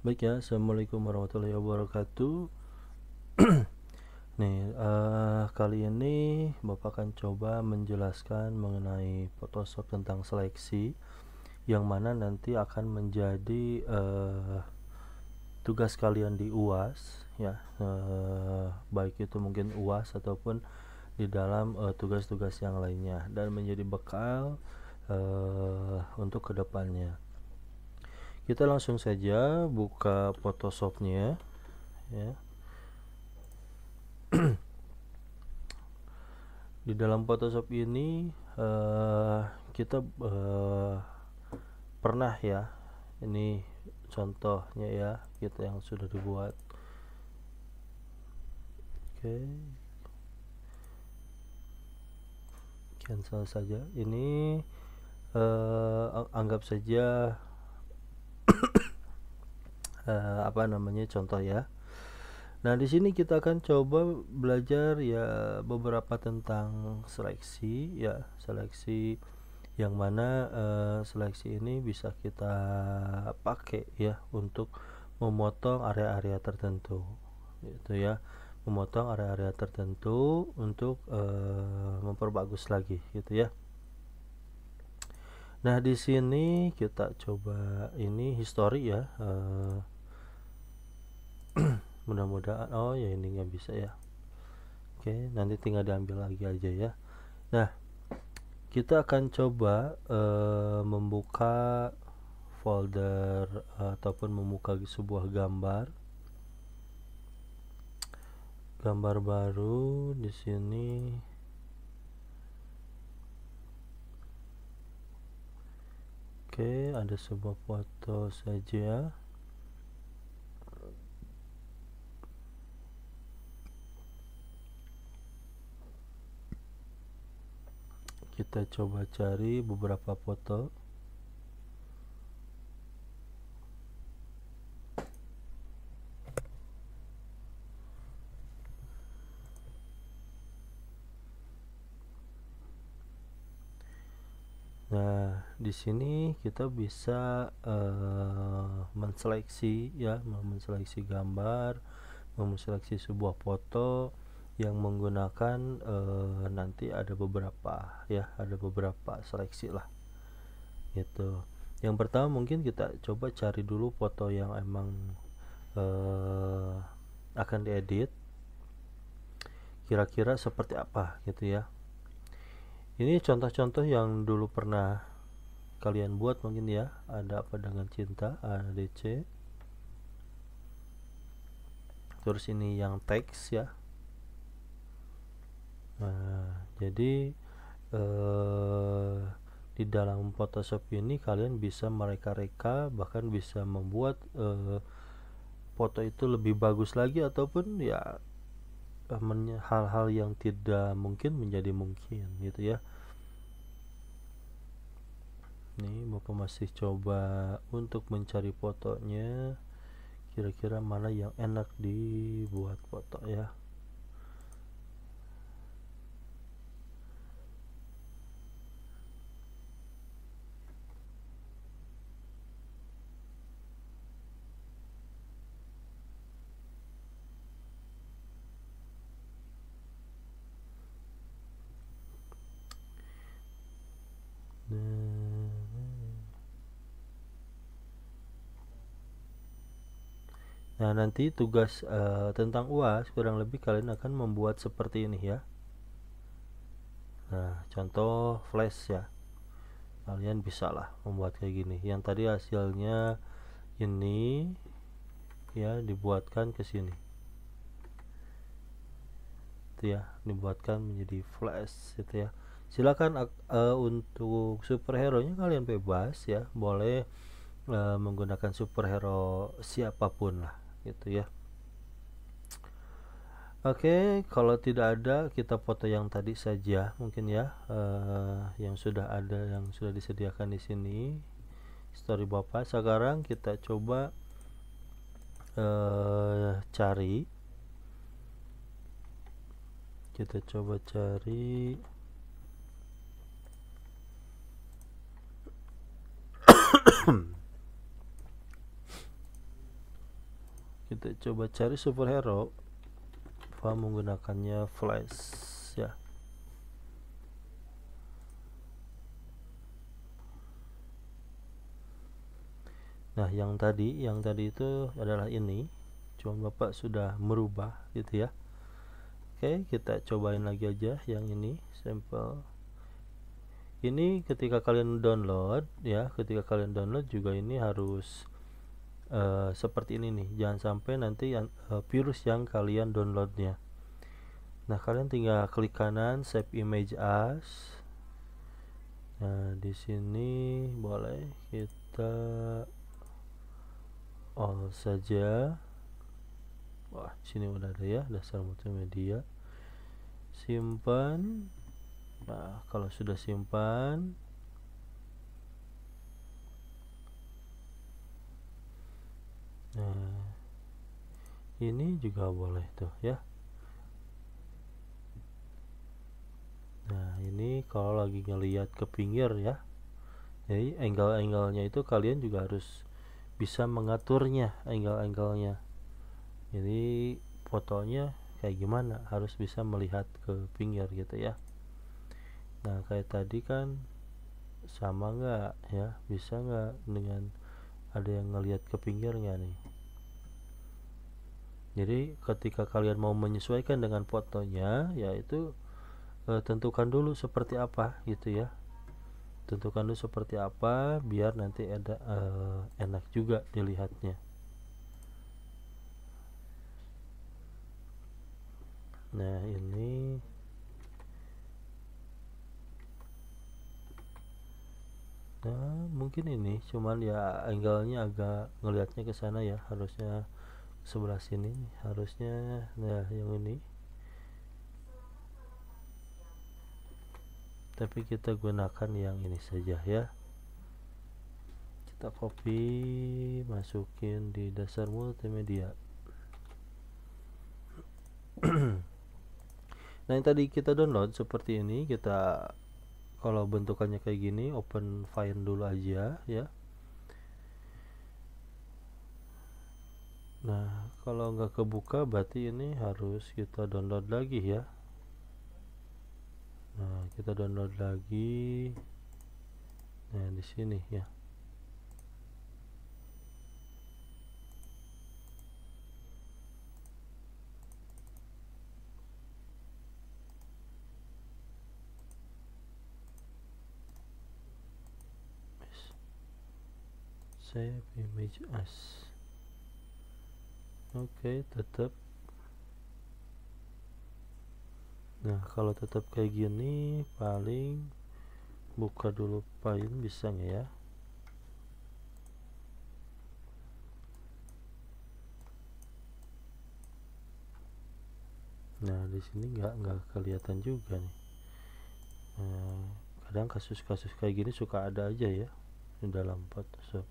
Baik ya, assalamualaikum warahmatullahi wabarakatuh. Nih, uh, kali ini Bapak akan coba menjelaskan mengenai Photoshop tentang seleksi, yang mana nanti akan menjadi uh, tugas kalian di UAS, ya, uh, baik itu mungkin UAS ataupun di dalam tugas-tugas uh, yang lainnya, dan menjadi bekal uh, untuk kedepannya kita langsung saja buka Photoshopnya ya di dalam Photoshop ini uh, kita uh, pernah ya ini contohnya ya kita yang sudah dibuat oke okay. cancel saja ini uh, anggap saja uh, apa namanya contoh ya. Nah, di sini kita akan coba belajar ya beberapa tentang seleksi ya, seleksi yang mana uh, seleksi ini bisa kita pakai ya untuk memotong area-area tertentu. Itu ya, memotong area-area tertentu untuk uh, memperbagus lagi gitu ya. Nah, di sini kita coba ini histori ya. Uh, mudah-mudahan oh ya ini nggak bisa ya oke nanti tinggal diambil lagi aja ya nah kita akan coba uh, membuka folder uh, ataupun membuka sebuah gambar gambar baru di sini Oke, okay, ada sebuah foto saja. kita coba cari beberapa foto Nah, di sini kita bisa uh, menseleksi ya, menseleksi gambar, menseleksi sebuah foto, yang menggunakan uh, nanti ada beberapa ya ada beberapa seleksi lah gitu yang pertama mungkin kita coba cari dulu foto yang emang uh, akan diedit kira-kira seperti apa gitu ya ini contoh-contoh yang dulu pernah kalian buat mungkin ya ada apa dengan cinta ADC terus ini yang teks ya nah jadi eh, di dalam Photoshop ini kalian bisa mereka-reka bahkan bisa membuat eh, foto itu lebih bagus lagi ataupun ya eh, hal-hal yang tidak mungkin menjadi mungkin gitu ya nih bapak masih coba untuk mencari fotonya kira-kira mana yang enak dibuat foto ya Nah, nanti tugas uh, tentang UAS kurang lebih kalian akan membuat seperti ini ya. Nah, contoh flash ya. Kalian bisa lah membuat kayak gini. Yang tadi hasilnya ini ya dibuatkan ke sini. Itu ya, dibuatkan menjadi flash itu ya. Silakan uh, untuk superhero-nya kalian bebas ya, boleh uh, menggunakan superhero siapapun lah gitu ya Oke, kalau tidak ada kita foto yang tadi saja mungkin ya uh, yang sudah ada yang sudah disediakan di sini story bapak. Sekarang kita coba uh, cari kita coba cari kita coba cari superhero fa menggunakannya flash ya nah yang tadi yang tadi itu adalah ini cuma bapak sudah merubah gitu ya oke kita cobain lagi aja yang ini sampel ini ketika kalian download ya ketika kalian download juga ini harus Eh, seperti ini nih jangan sampai nanti yang, uh, virus yang kalian downloadnya nah kalian tinggal klik kanan save image as nah di sini boleh kita all saja wah sini udah ada ya dasar multimedia simpan nah kalau sudah simpan nah ini juga boleh tuh ya nah ini kalau lagi ngelihat ke pinggir ya jadi angle angle itu kalian juga harus bisa mengaturnya angle-angle-nya jadi fotonya kayak gimana harus bisa melihat ke pinggir gitu ya nah kayak tadi kan sama nggak ya bisa nggak dengan ada yang ngelihat ke pinggirnya nih jadi ketika kalian mau menyesuaikan dengan fotonya yaitu e, tentukan dulu seperti apa gitu ya tentukan dulu seperti apa biar nanti ada e, enak juga dilihatnya nah ini ya mungkin ini cuman ya angle-nya agak ngelihatnya ke sana ya harusnya sebelah sini harusnya nah yang ini tapi kita gunakan yang ini saja ya kita copy masukin di dasar multimedia nah yang tadi kita download seperti ini kita kalau bentukannya kayak gini open find dulu aja ya nah kalau nggak kebuka berarti ini harus kita download lagi ya nah kita download lagi nah di sini ya save image as oke okay, tetap nah kalau tetap kayak gini paling buka dulu paling bisa nggak ya nah di sini nggak nggak kelihatan juga nih nah, kadang kasus-kasus kayak gini suka ada aja ya di dalam Photoshop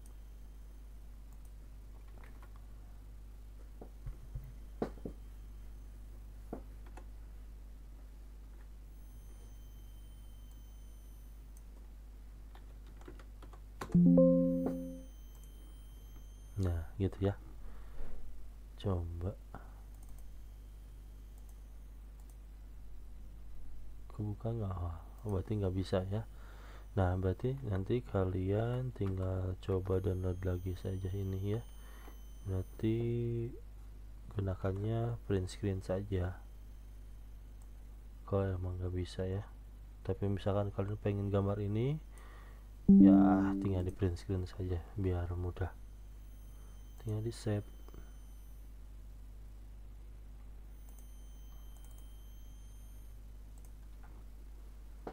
coba kebuka nggak oh, oh, berarti nggak bisa ya nah berarti nanti kalian tinggal coba download lagi saja ini ya berarti gunakannya print screen saja kalau emang nggak bisa ya tapi misalkan kalian pengen gambar ini ya tinggal di print screen saja biar mudah tinggal di save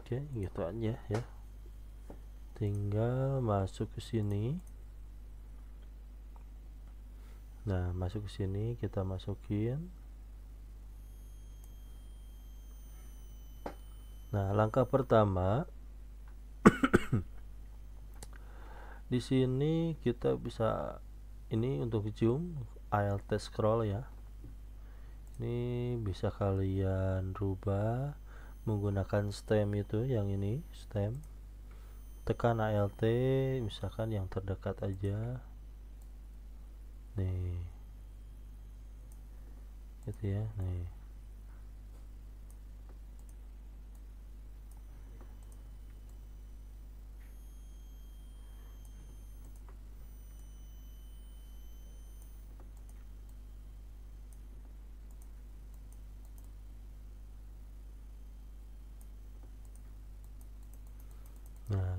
oke gitu aja ya tinggal masuk ke sini nah masuk ke sini kita masukin nah langkah pertama di sini kita bisa ini untuk zoom alt scroll ya ini bisa kalian rubah menggunakan stem itu yang ini stem tekan alt misalkan yang terdekat aja nih gitu ya nih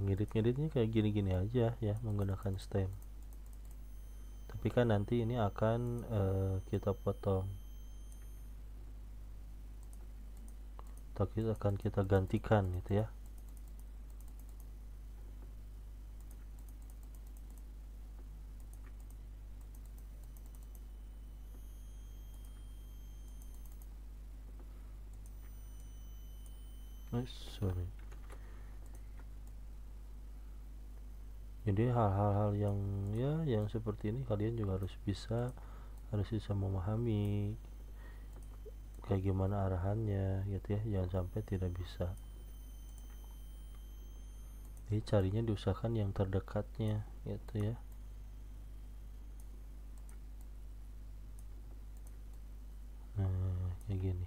ngedit-ngeditnya kayak gini-gini aja ya menggunakan stem tapi kan nanti ini akan uh, kita potong Tapi akan kita gantikan gitu ya Nice, eh, sorry. jadi hal-hal yang ya yang seperti ini kalian juga harus bisa harus bisa memahami kayak gimana arahannya gitu ya jangan sampai tidak bisa jadi carinya diusahakan yang terdekatnya gitu ya nah kayak gini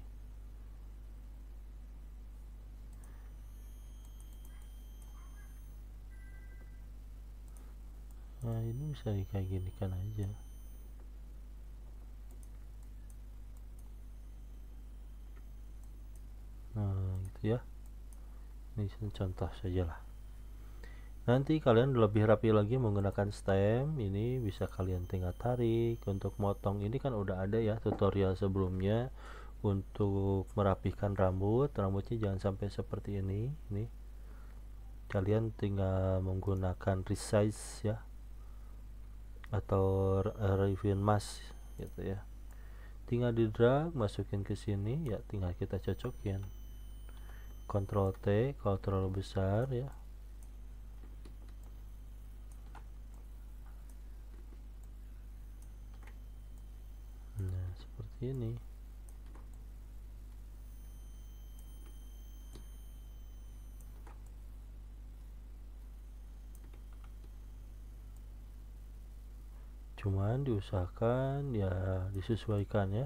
nah ini bisa kayak gini kan aja nah gitu ya ini contoh saja lah nanti kalian lebih rapi lagi menggunakan stem ini bisa kalian tinggal tarik untuk motong ini kan udah ada ya tutorial sebelumnya untuk merapikan rambut rambutnya jangan sampai seperti ini ini kalian tinggal menggunakan resize ya atau eh, review mask gitu ya tinggal di drag masukin ke sini ya tinggal kita cocokin Ctrl T kalau terlalu besar ya nah seperti ini cuman diusahakan ya disesuaikan ya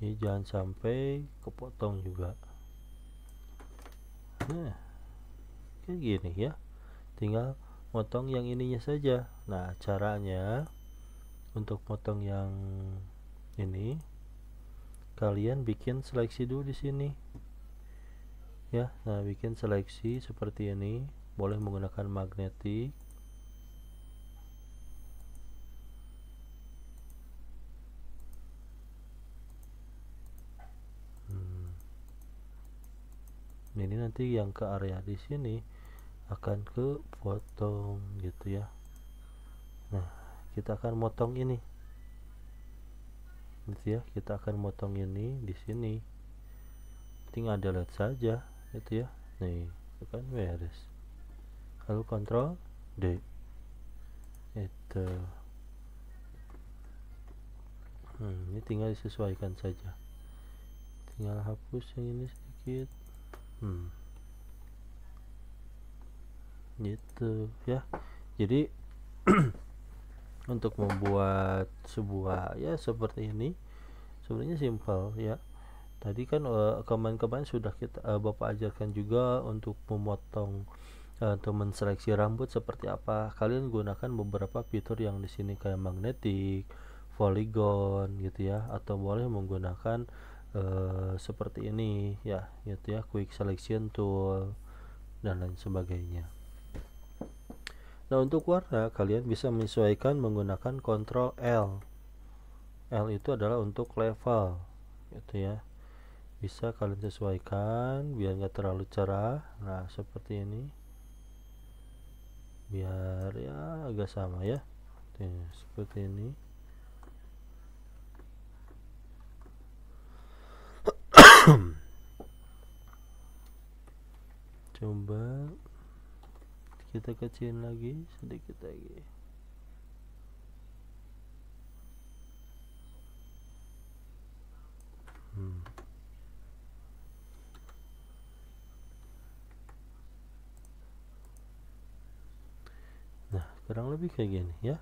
ini jangan sampai kepotong juga nah kayak gini ya tinggal motong yang ininya saja nah caranya untuk potong yang ini kalian bikin seleksi dulu di sini ya nah bikin seleksi seperti ini boleh menggunakan magnetik ini nanti yang ke area di sini akan ke potong gitu ya nah kita akan motong ini gitu ya kita akan motong ini di sini tinggal delete saja gitu ya nih itu kan beres lalu kontrol D itu hmm, ini tinggal disesuaikan saja tinggal hapus yang ini sedikit hmm. gitu ya jadi untuk membuat sebuah ya seperti ini sebenarnya simpel ya tadi kan eh, kemarin kemarin uh, sudah kita uh, bapak ajarkan juga untuk memotong eh, atau menseleksi rambut seperti apa kalian gunakan beberapa fitur yang di sini kayak magnetik, polygon gitu ya atau boleh menggunakan Eh, seperti ini ya yaitu ya quick selection tool dan lain sebagainya nah untuk warna kalian bisa menyesuaikan menggunakan Ctrl L L itu adalah untuk level gitu ya bisa kalian sesuaikan biar nggak terlalu cerah nah seperti ini biar ya agak sama ya seperti ini coba kita kecilin lagi sedikit lagi hmm. nah kurang lebih kayak gini ya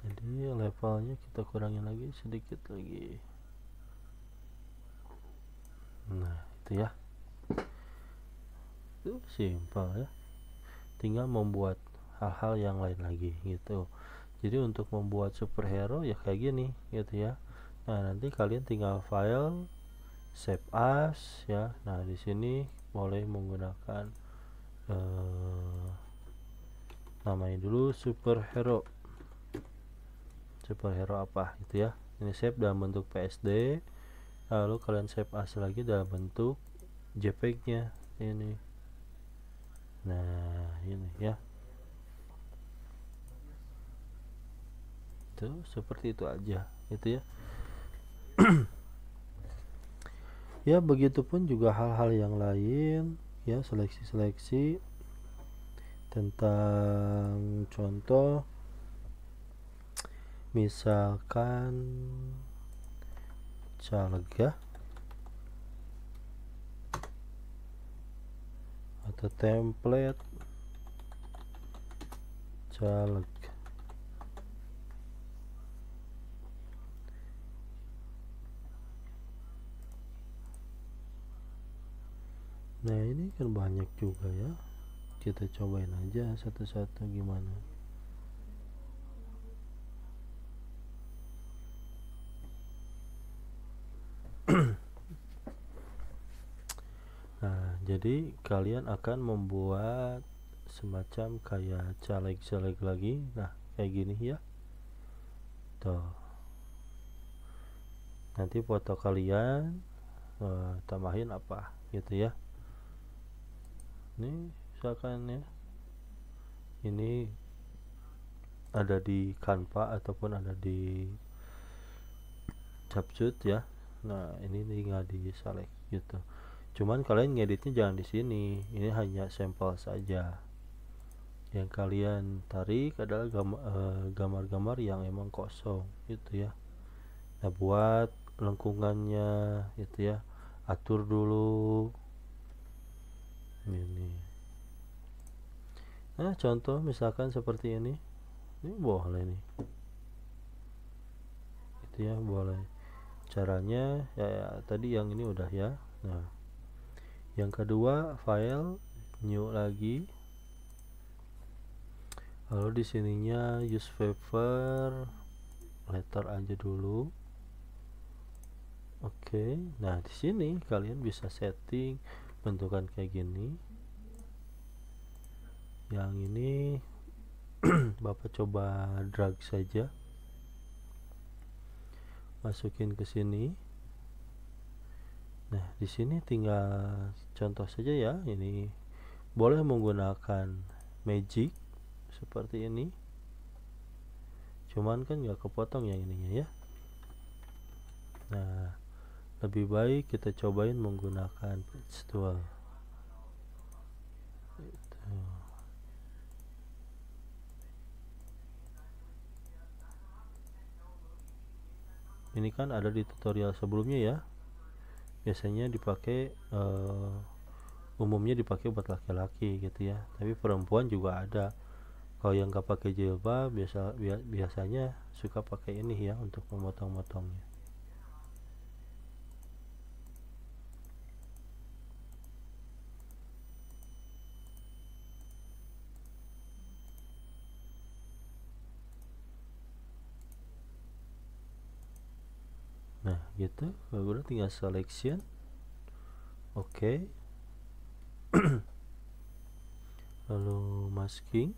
jadi levelnya kita kurangin lagi sedikit lagi nah itu ya itu simpel ya tinggal membuat hal-hal yang lain lagi gitu jadi untuk membuat superhero ya kayak gini gitu ya nah nanti kalian tinggal file save as ya nah di sini boleh menggunakan eh, namanya dulu superhero superhero apa gitu ya ini save dalam bentuk PSD lalu kalian save as lagi dalam bentuk jpeg nya ini nah ini ya itu seperti itu aja itu ya ya begitupun juga hal-hal yang lain ya seleksi-seleksi tentang contoh misalkan lega atau template caleg nah ini kan banyak juga ya kita cobain aja satu-satu gimana jadi kalian akan membuat semacam kayak caleg-caleg lagi nah kayak gini ya tuh nanti foto kalian uh, tambahin apa gitu ya ini misalkan ya ini ada di kanva ataupun ada di Capcut ya nah ini tinggal di select gitu Cuman kalian ngeditnya jangan di sini. Ini hanya sampel saja. Yang kalian tarik adalah eh, gambar-gambar yang emang kosong gitu ya. Nah, buat lengkungannya gitu ya. Atur dulu. Ini. Nah, contoh misalkan seperti ini. Ini boleh nih. Itu ya, boleh. Caranya ya, ya tadi yang ini udah ya. Nah, yang kedua file new lagi lalu di sininya use paper letter aja dulu oke okay. nah di sini kalian bisa setting bentukan kayak gini yang ini bapak coba drag saja masukin ke sini Nah, di sini tinggal contoh saja ya. Ini boleh menggunakan magic seperti ini. Cuman kan nggak kepotong yang ininya ya. Nah, lebih baik kita cobain menggunakan page tool. Gitu. Ini kan ada di tutorial sebelumnya ya biasanya dipakai uh, eh, umumnya dipakai buat laki-laki gitu ya tapi perempuan juga ada kalau yang nggak pakai jilbab biasa biasanya suka pakai ini ya untuk memotong-motongnya gitu baru tinggal selection oke okay. lalu masking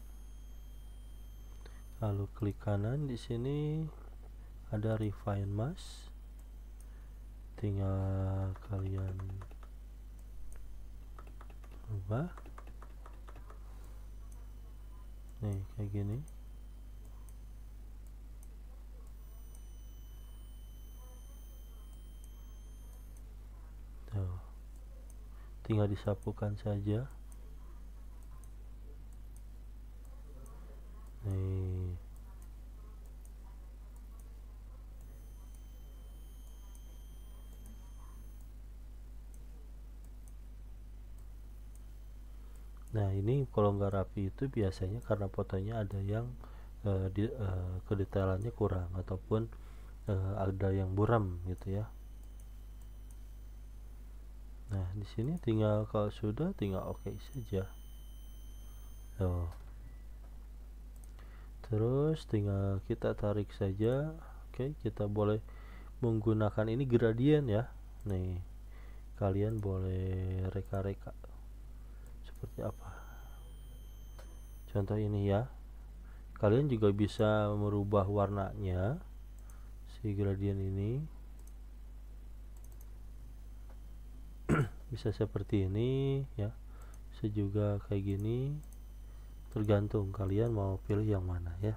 lalu klik kanan di sini ada refine mask tinggal kalian ubah nih kayak gini Nah, tinggal disapukan saja Nah ini kalau nggak rapi itu biasanya karena fotonya ada yang uh, di, uh, kedetailannya kurang ataupun uh, ada yang buram gitu ya nah di sini tinggal kalau sudah tinggal oke okay saja Tuh. terus tinggal kita tarik saja oke okay, kita boleh menggunakan ini gradien ya nih kalian boleh reka-reka seperti apa contoh ini ya kalian juga bisa merubah warnanya si gradien ini bisa seperti ini ya bisa juga kayak gini tergantung kalian mau pilih yang mana ya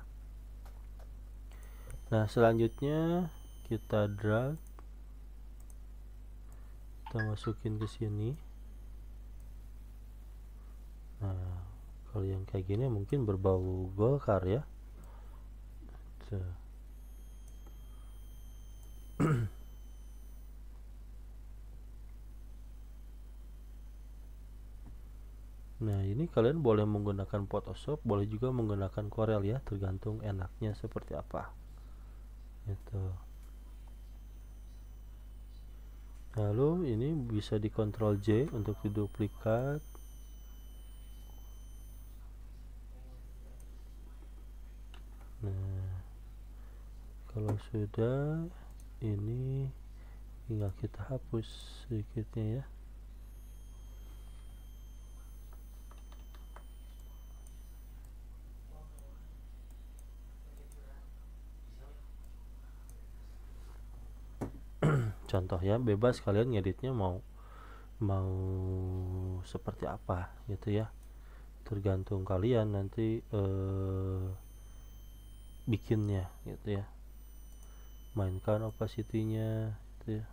nah selanjutnya kita drag kita masukin ke sini nah kalau yang kayak gini mungkin berbau golkar ya Nah ini kalian boleh menggunakan Photoshop, boleh juga menggunakan Corel ya, tergantung enaknya seperti apa. Itu. Lalu ini bisa di Ctrl J untuk diduplikat. Nah, kalau sudah ini tinggal kita hapus sedikitnya ya. contoh ya bebas kalian ngeditnya mau mau seperti apa gitu ya tergantung kalian nanti eh, bikinnya gitu ya mainkan opacity-nya gitu ya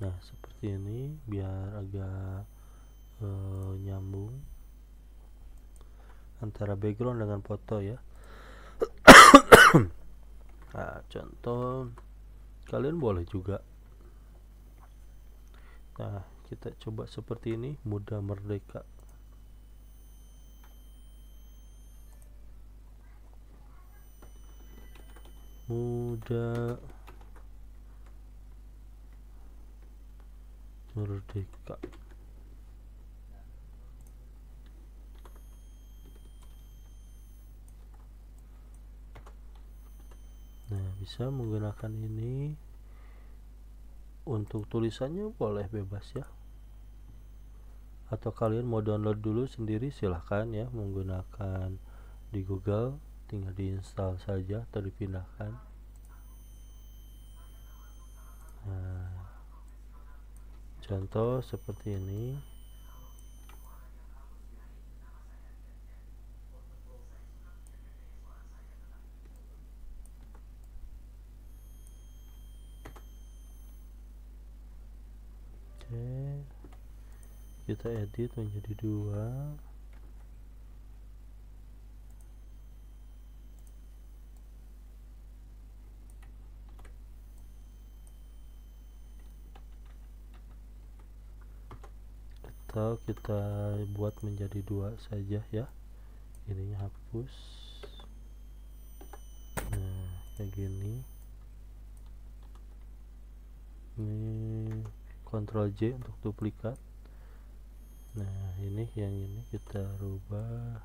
nah seperti ini biar agak eh, nyambung antara background dengan foto ya nah, contoh kalian boleh juga nah kita coba seperti ini mudah merdeka muda merdeka nah bisa menggunakan ini untuk tulisannya boleh bebas ya atau kalian mau download dulu sendiri silahkan ya menggunakan di Google tinggal diinstal saja atau dipindahkan nah, contoh seperti ini kita edit menjadi dua atau kita buat menjadi dua saja ya ininya hapus nah kayak gini ini Ctrl J untuk duplikat nah ini yang ini kita rubah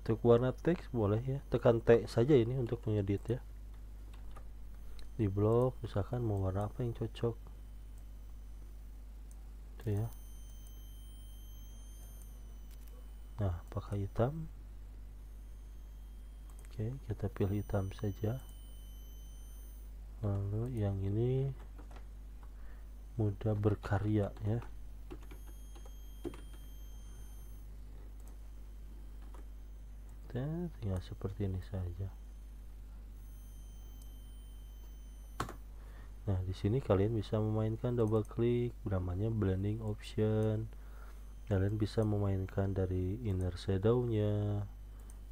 untuk warna teks boleh ya tekan T saja ini untuk mengedit ya di blok misalkan mau warna apa yang cocok itu ya nah pakai hitam oke kita pilih hitam saja lalu yang ini mudah berkarya ya dan tinggal seperti ini saja nah di sini kalian bisa memainkan double klik namanya blending option kalian bisa memainkan dari inner shadownya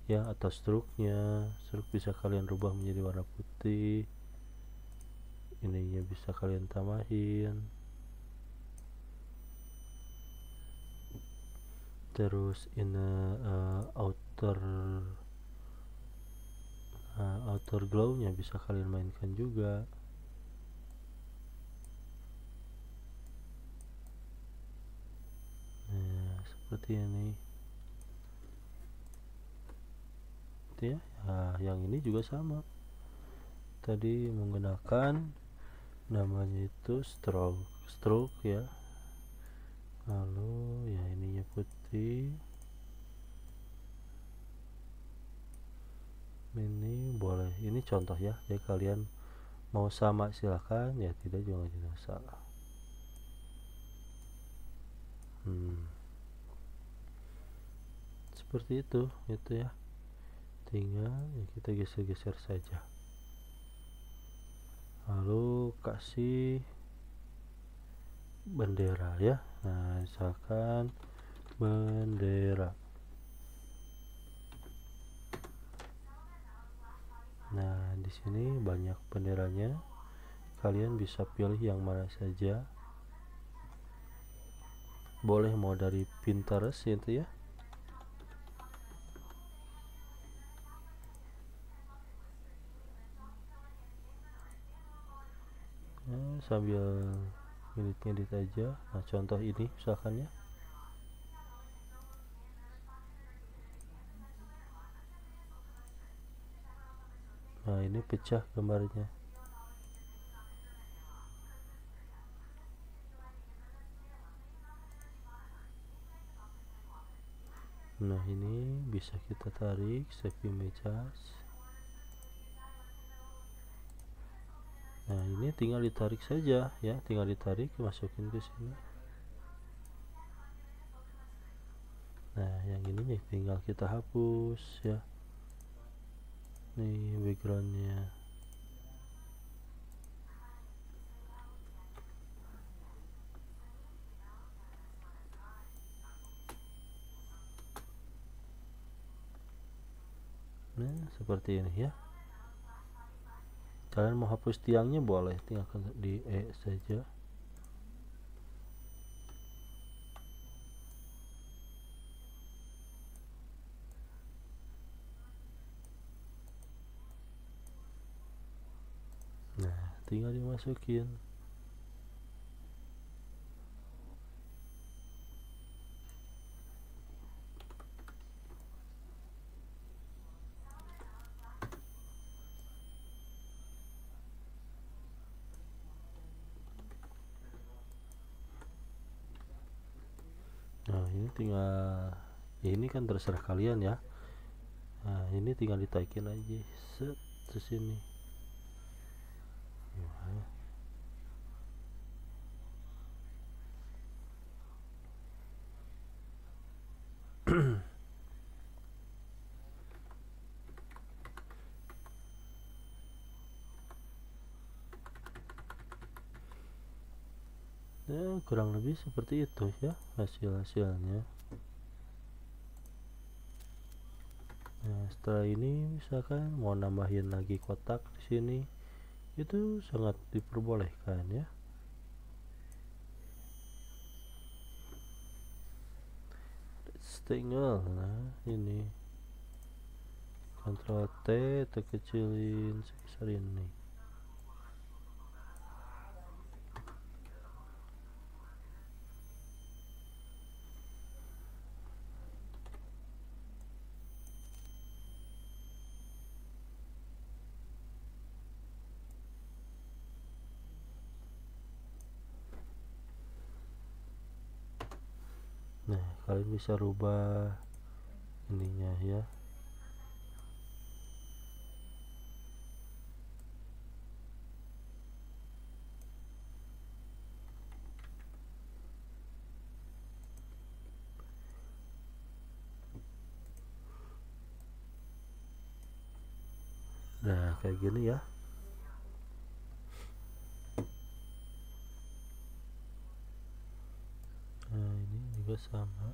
ya atau struknya struk bisa kalian rubah menjadi warna putih ininya bisa kalian tambahin terus in a, uh, eh, outer uh, outer glow nya bisa kalian mainkan juga nah seperti ini ya nah, yang ini juga sama tadi menggunakan namanya itu stroke stroke ya lalu ya ininya putih ini boleh ini contoh ya jadi ya kalian mau sama silahkan ya tidak juga tidak salah hmm. seperti itu itu ya tinggal ya kita geser-geser saja lalu kasih bendera ya nah misalkan bendera nah di sini banyak benderanya kalian bisa pilih yang mana saja boleh mau dari Pinterest itu ya sambil ngedit-ngedit aja nah contoh ini misalkan ya nah ini pecah gambarnya nah ini bisa kita tarik save image charge nah ini tinggal ditarik saja ya tinggal ditarik masukin ke sini nah yang ini nih tinggal kita hapus ya nih backgroundnya nah seperti ini ya kalian mau hapus tiangnya boleh tinggalkan di E saja nah tinggal dimasukin kan terserah kalian ya nah ini tinggal ditaikin aja set ke sini ya, kurang lebih seperti itu ya hasil-hasilnya setelah ini misalkan mau nambahin lagi kotak di sini itu sangat diperbolehkan ya tinggal nah ini kontrol T terkecilin sebesar ini bisa rubah ininya ya Nah, kayak gini ya. Nah, ini juga sama.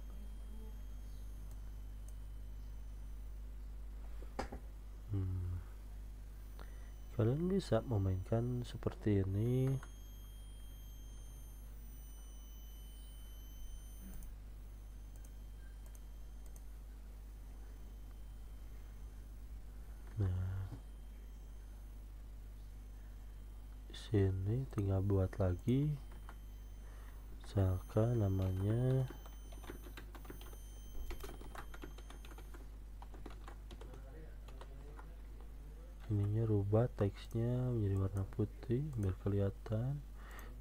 kalian bisa memainkan seperti ini nah sini tinggal buat lagi jaga namanya ininya rubah teksnya menjadi warna putih biar kelihatan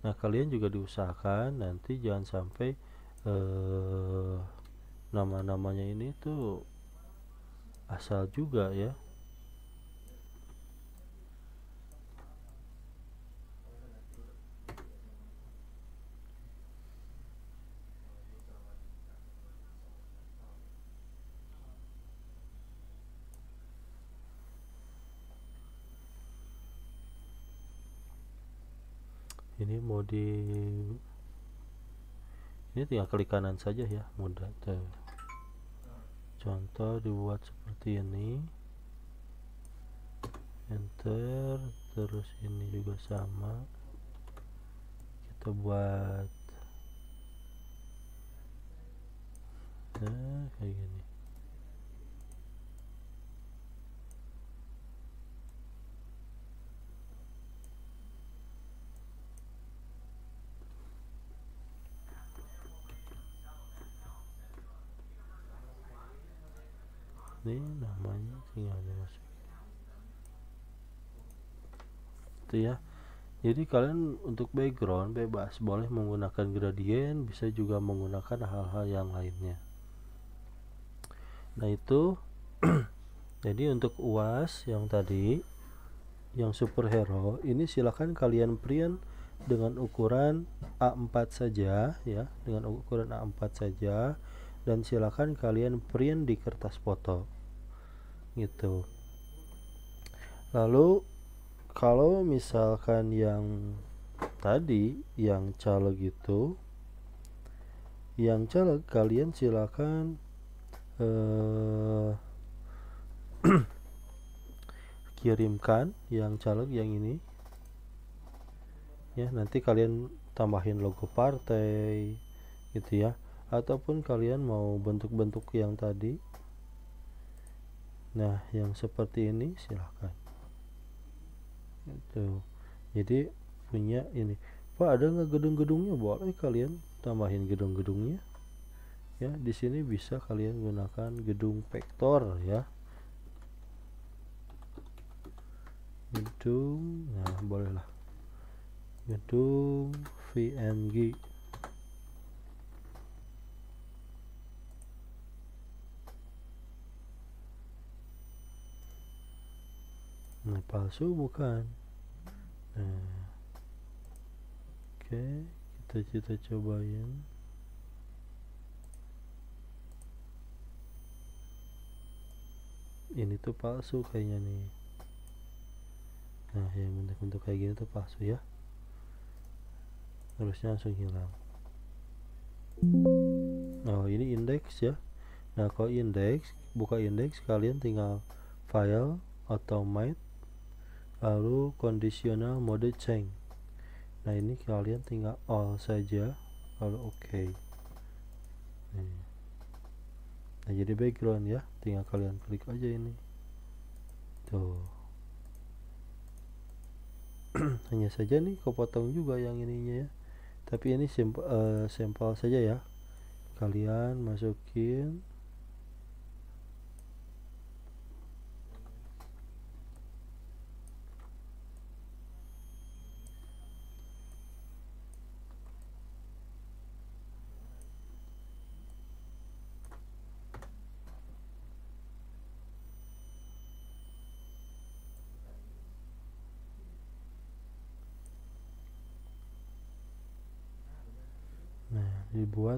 nah kalian juga diusahakan nanti jangan sampai eh, nama-namanya ini tuh asal juga ya kalau di ini tinggal klik kanan saja ya mudah tuh contoh dibuat seperti ini enter terus ini juga sama kita buat nah kayak gini ini namanya tinggal dimasukin itu ya jadi kalian untuk background bebas boleh menggunakan gradien bisa juga menggunakan hal-hal yang lainnya nah itu jadi untuk uas yang tadi yang superhero ini silahkan kalian print dengan ukuran A4 saja ya dengan ukuran A4 saja dan silahkan kalian print di kertas foto gitu lalu kalau misalkan yang tadi yang caleg itu yang caleg kalian silakan eh, kirimkan yang caleg yang ini ya nanti kalian tambahin logo partai gitu ya ataupun kalian mau bentuk-bentuk yang tadi nah yang seperti ini silahkan itu jadi punya ini pak ada nggak gedung-gedungnya boleh kalian tambahin gedung-gedungnya ya di sini bisa kalian gunakan gedung vektor ya gedung nah bolehlah gedung VNG nah, palsu bukan nah oke okay, kita kita cobain ini tuh palsu kayaknya nih nah yang bentuk-bentuk kayak gini tuh palsu ya harusnya langsung hilang nah oh, ini indeks ya nah kalau indeks buka indeks kalian tinggal file atau automate lalu conditional mode change nah ini kalian tinggal all saja lalu oke okay. nah jadi background ya tinggal kalian klik aja ini tuh hanya saja nih kepotong juga yang ininya ya tapi ini simpel uh, sampel saja ya kalian masukin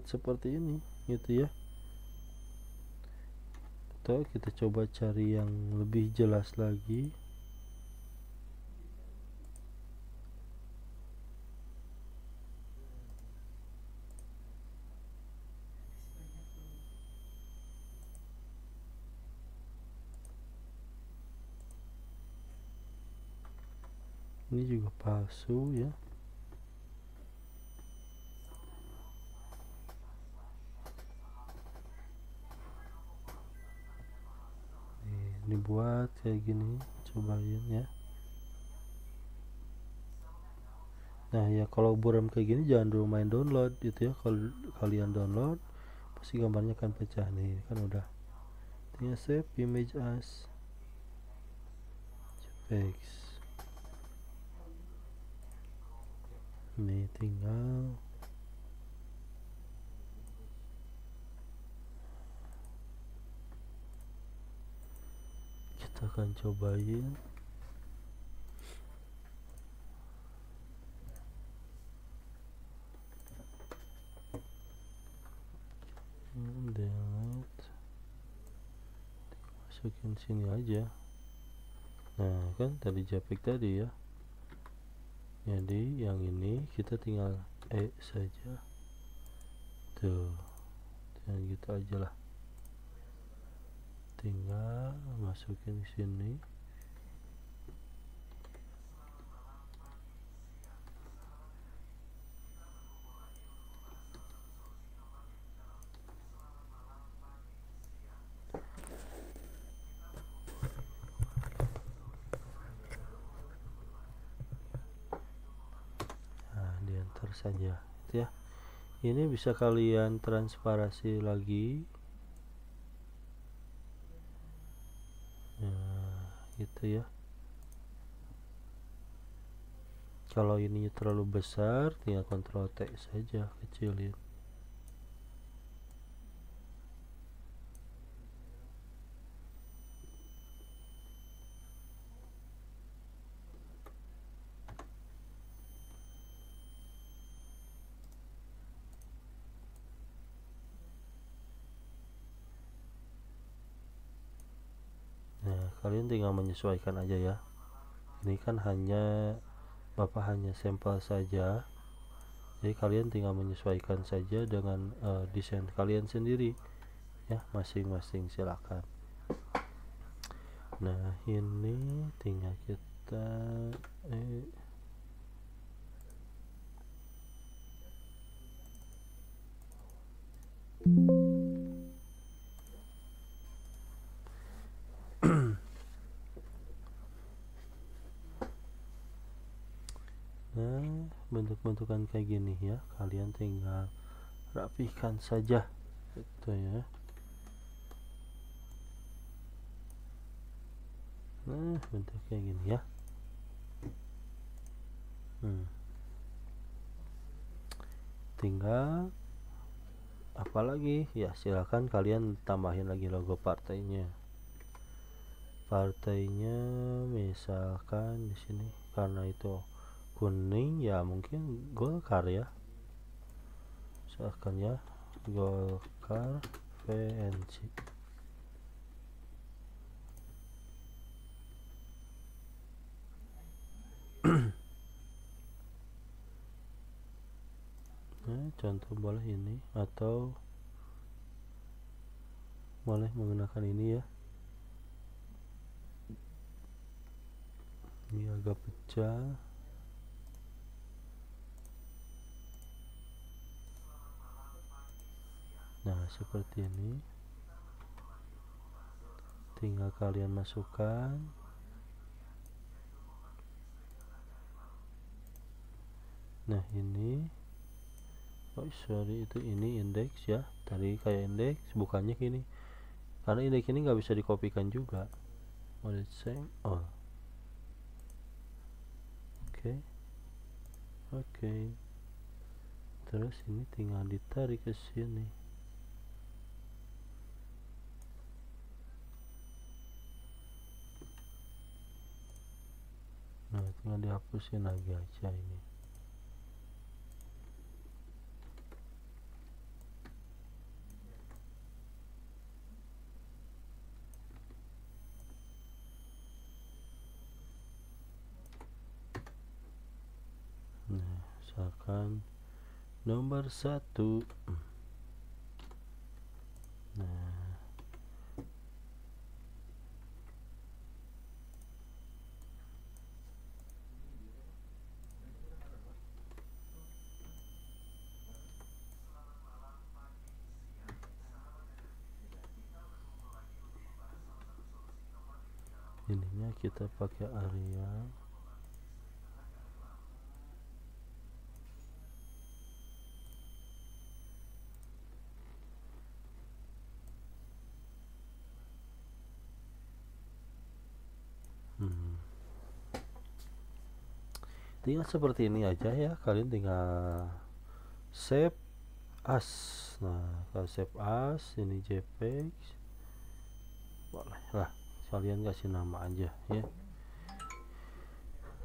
seperti ini gitu ya atau kita coba cari yang lebih jelas lagi ini juga palsu ya dibuat kayak gini cobain ya nah ya kalau buram kayak gini jangan dulu main download gitu ya kalau kalian download pasti gambarnya akan pecah nih kan udah tinggal ya, save image as JPEG ini tinggal kita akan cobain hmm, masukin sini aja nah kan tadi jpeg tadi ya jadi yang ini kita tinggal e saja tuh dan gitu aja lah tinggal masukin sini nah diantar saja gitu ya ini bisa kalian transparasi lagi gitu ya kalau ininya terlalu besar tinggal kontrol T saja kecilin kalian tinggal menyesuaikan aja ya ini kan hanya bapak hanya sampel saja jadi kalian tinggal menyesuaikan saja dengan uh, desain kalian sendiri ya masing-masing silakan nah ini tinggal kita eh misalkan kayak gini ya kalian tinggal rapihkan saja itu ya nah bentuk kayak gini ya hmm. tinggal apalagi ya silahkan kalian tambahin lagi logo partainya partainya misalkan di sini karena itu kuning ya mungkin Golkar ya seakan ya Golkar VNC nah, contoh boleh ini atau boleh menggunakan ini ya ini agak pecah nah seperti ini tinggal kalian masukkan nah ini oh sorry itu ini indeks ya tadi kayak indeks bukannya gini karena indeks ini nggak bisa dikopikan juga what it saying oh oke okay. oke okay. terus ini tinggal ditarik ke sini nah tinggal dihapusin lagi aja ini nah misalkan nomor satu kita pakai area hmm. tinggal seperti ini aja ya kalian tinggal save as nah kalau save as ini jpeg boleh lah kalian kasih nama aja ya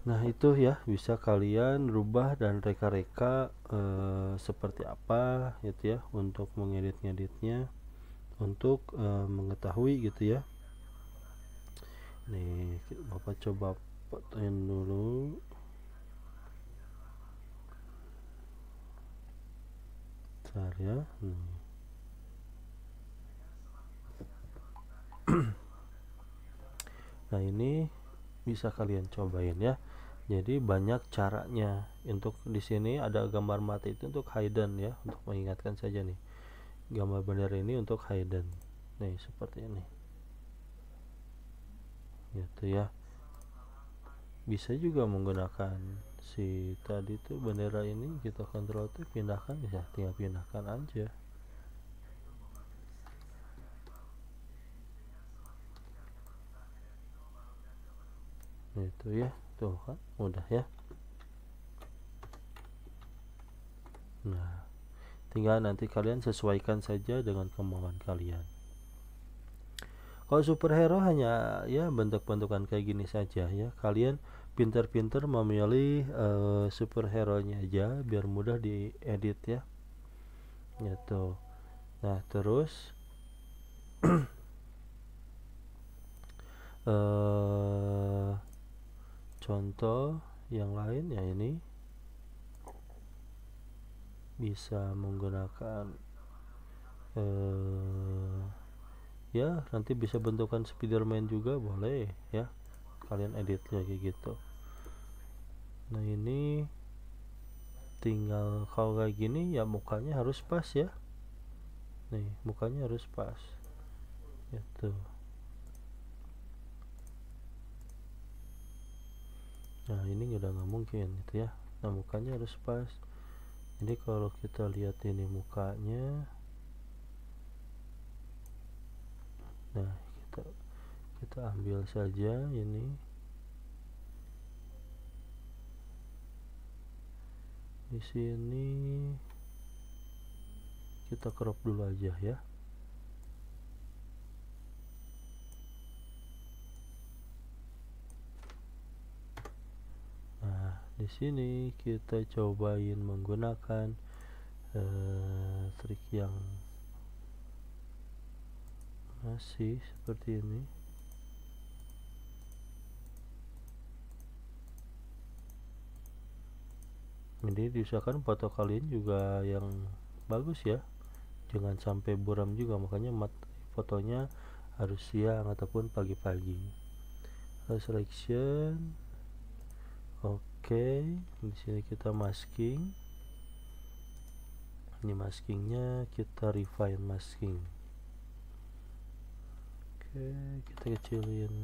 nah itu ya bisa kalian rubah dan reka-reka e, seperti apa gitu ya untuk mengedit-ngeditnya untuk e, mengetahui gitu ya nih bapak coba fotoin dulu cari ya nih. nah ini bisa kalian cobain ya jadi banyak caranya untuk di sini ada gambar mati itu untuk hidden ya untuk mengingatkan saja nih gambar benar ini untuk hidden nih seperti ini gitu ya bisa juga menggunakan si tadi tuh bendera ini kita gitu, kontrol tuh pindahkan ya tinggal pindahkan aja itu ya tuh kan mudah ya nah tinggal nanti kalian sesuaikan saja dengan kemauan kalian kalau superhero hanya ya bentuk-bentukan kayak gini saja ya kalian pinter-pinter memilih uh, eh, superhero nya aja biar mudah diedit ya gitu nah terus uh, contoh yang lain ya ini bisa menggunakan eh, ya nanti bisa bentukan Spiderman juga boleh ya kalian edit lagi gitu nah ini tinggal kalau kayak gini ya mukanya harus pas ya nih mukanya harus pas itu nah ini udah nggak mungkin gitu ya nah mukanya harus pas jadi kalau kita lihat ini mukanya nah kita kita ambil saja ini di sini kita crop dulu aja ya di sini kita cobain menggunakan uh, trik yang masih seperti ini ini diusahakan foto kalian juga yang bagus ya jangan sampai buram juga makanya mat fotonya harus siang ataupun pagi-pagi selection oke okay, di sini kita masking ini maskingnya kita refine masking oke okay, kita kecilin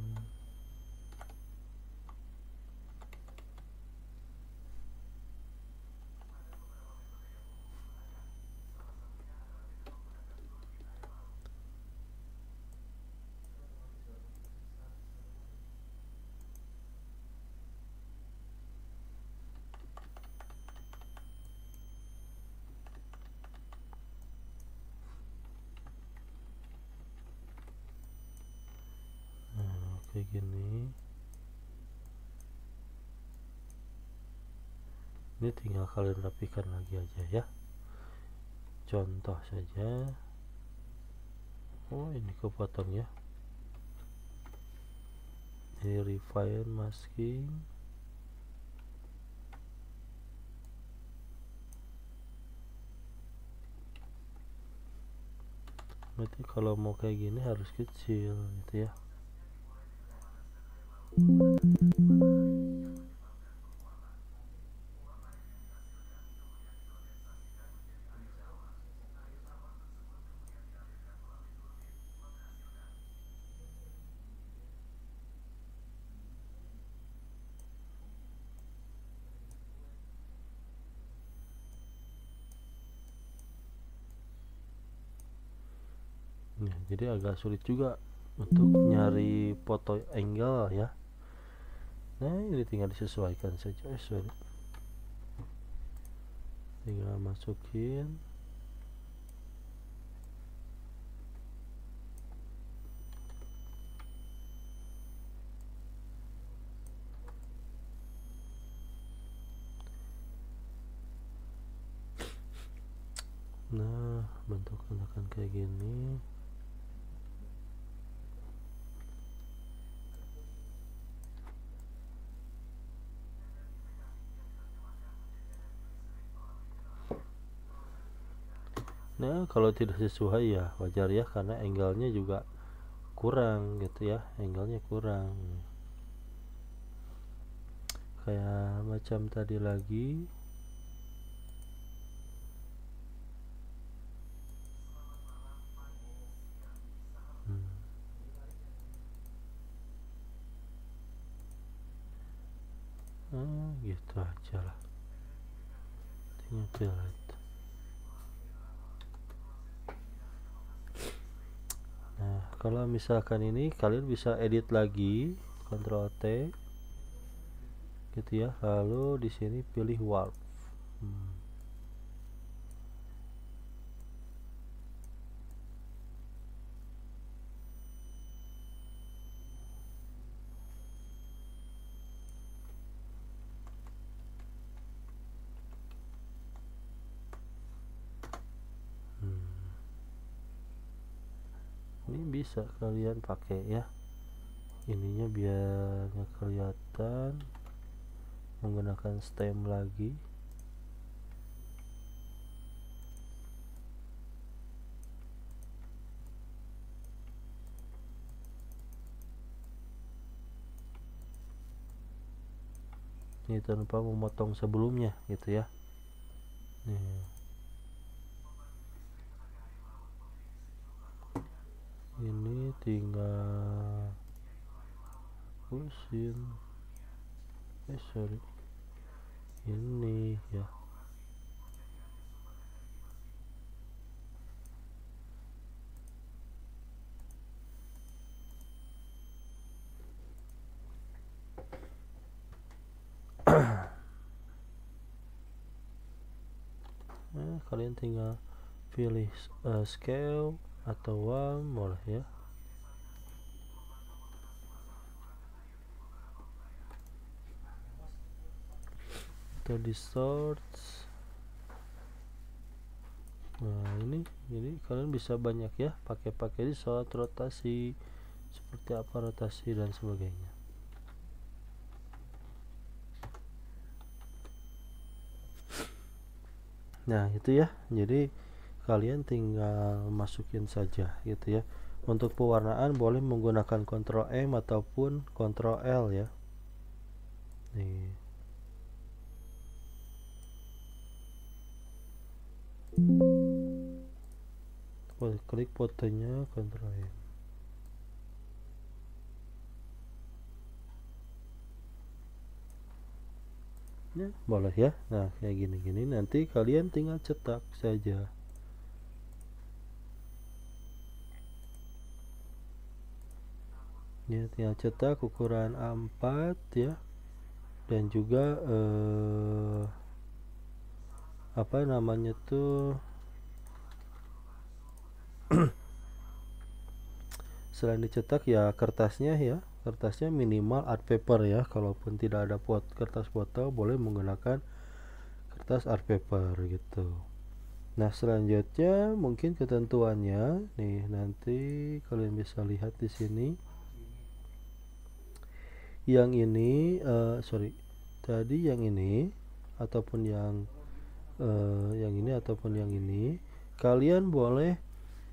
kayak gini ini tinggal kalian rapikan lagi aja ya contoh saja oh ini kepotong ya ini refine masking berarti kalau mau kayak gini harus kecil gitu ya Ya, jadi agak sulit juga untuk nyari foto angle ya nah ini tinggal disesuaikan saja eh sorry tinggal masukin nah bentuk akan kayak gini kalau tidak sesuai ya wajar ya karena angle-nya juga kurang gitu ya angle-nya kurang kayak macam tadi lagi hmm. hmm gitu aja lah tinggal lihat nah kalau misalkan ini kalian bisa edit lagi Ctrl T gitu ya lalu di sini pilih warp hmm. bisa kalian pakai ya ininya biar nggak kelihatan menggunakan stem lagi ini tanpa memotong sebelumnya gitu ya nih ini tinggal pusing, eh sorry ini ya Eh kalian tinggal pilih uh, scale atau wamol ya atau di nah ini jadi kalian bisa banyak ya pakai-pakai di soal rotasi seperti apa rotasi dan sebagainya nah itu ya jadi kalian tinggal masukin saja gitu ya untuk pewarnaan boleh menggunakan Ctrl M ataupun Ctrl L ya nih klik fotonya Ctrl M ya boleh ya nah kayak gini-gini nanti kalian tinggal cetak saja ya tinggal cetak ukuran A4 ya dan juga eh, apa namanya tuh selain dicetak ya kertasnya ya kertasnya minimal art paper ya kalaupun tidak ada pot kertas foto boleh menggunakan kertas art paper gitu nah selanjutnya mungkin ketentuannya nih nanti kalian bisa lihat di sini yang ini uh, sorry tadi yang ini ataupun yang uh, yang ini ataupun yang ini kalian boleh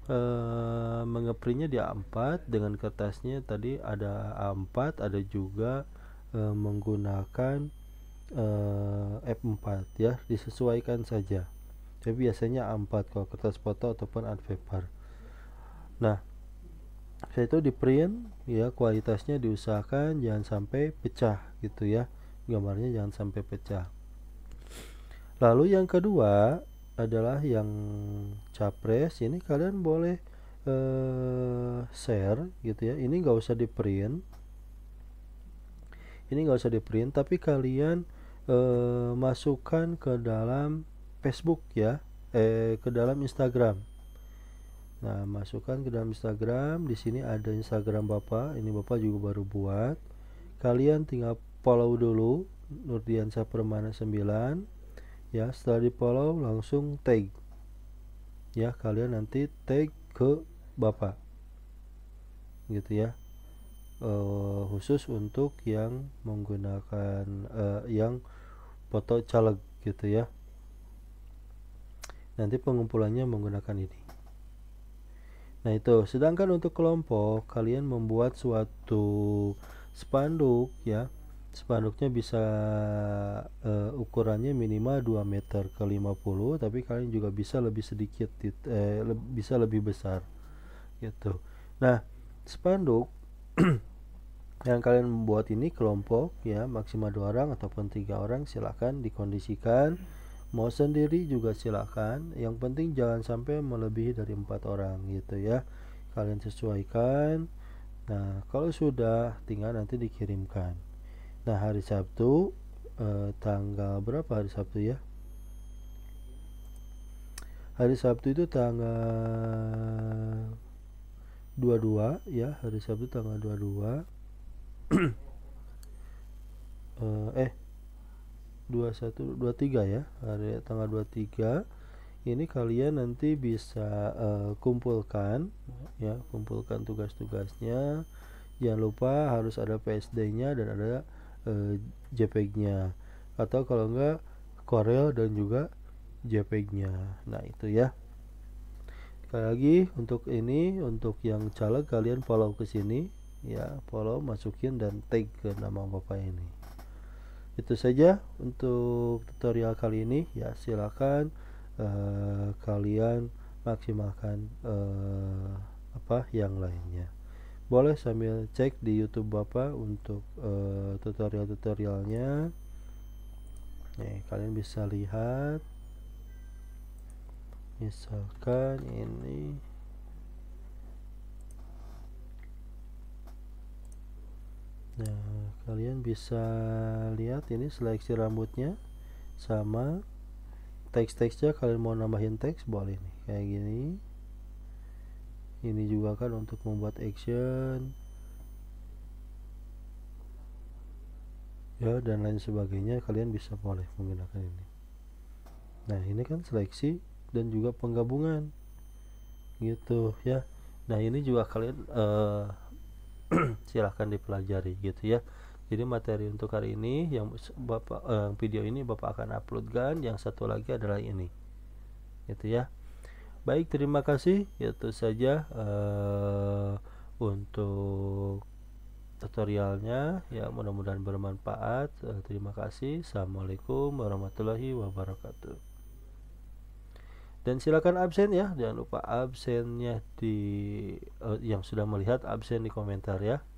uh, mengeprintnya di A4 dengan kertasnya tadi ada A4 ada juga uh, menggunakan uh, F4 ya disesuaikan saja tapi biasanya A4 kalau kertas foto ataupun art paper nah saya itu di print ya kualitasnya diusahakan jangan sampai pecah gitu ya gambarnya jangan sampai pecah lalu yang kedua adalah yang capres ini kalian boleh eh, share gitu ya ini nggak usah di print ini nggak usah di print tapi kalian eh, masukkan ke dalam Facebook ya eh, ke dalam Instagram Nah, masukkan ke dalam Instagram. Di sini ada Instagram Bapak. Ini Bapak juga baru buat. Kalian tinggal follow dulu nurdiansa Permana 9. Ya, setelah di-follow langsung tag. Ya, kalian nanti tag ke Bapak. Gitu ya. Uh, khusus untuk yang menggunakan uh, yang foto caleg gitu ya. Nanti pengumpulannya menggunakan ini. Nah itu, sedangkan untuk kelompok kalian membuat suatu spanduk ya. Spanduknya bisa uh, ukurannya minimal 2 meter ke 50, tapi kalian juga bisa lebih sedikit eh, le bisa lebih besar gitu. Nah, spanduk yang kalian membuat ini kelompok ya maksimal dua orang ataupun tiga orang silahkan dikondisikan mau sendiri juga silakan yang penting jangan sampai melebihi dari empat orang gitu ya kalian sesuaikan nah kalau sudah tinggal nanti dikirimkan nah hari Sabtu eh, tanggal berapa hari Sabtu ya hari Sabtu itu tanggal 22 ya hari Sabtu tanggal 22 eh, eh 21 23 ya hari tanggal 23 ini kalian nanti bisa uh, kumpulkan ya kumpulkan tugas-tugasnya jangan lupa harus ada PSD-nya dan ada uh, eh, JPEG-nya atau kalau enggak Corel dan juga JPEG-nya nah itu ya sekali lagi untuk ini untuk yang caleg kalian follow ke sini ya follow masukin dan tag ke nama bapak ini itu saja untuk tutorial kali ini ya silakan uh, kalian maksimalkan uh, apa yang lainnya boleh sambil cek di YouTube Bapak untuk uh, tutorial-tutorialnya. Nih, kalian bisa lihat misalkan ini nah kalian bisa lihat ini seleksi rambutnya sama teks-teksnya kalian mau nambahin teks boleh nih kayak gini ini juga kan untuk membuat action ya dan lain sebagainya kalian bisa boleh menggunakan ini nah ini kan seleksi dan juga penggabungan gitu ya nah ini juga kalian uh, silahkan dipelajari gitu ya jadi materi untuk hari ini yang bapak eh, video ini bapak akan uploadkan yang satu lagi adalah ini gitu ya baik terima kasih itu saja eh, untuk tutorialnya ya mudah-mudahan bermanfaat eh, terima kasih assalamualaikum warahmatullahi wabarakatuh dan silakan absen ya jangan lupa absennya di uh, yang sudah melihat absen di komentar ya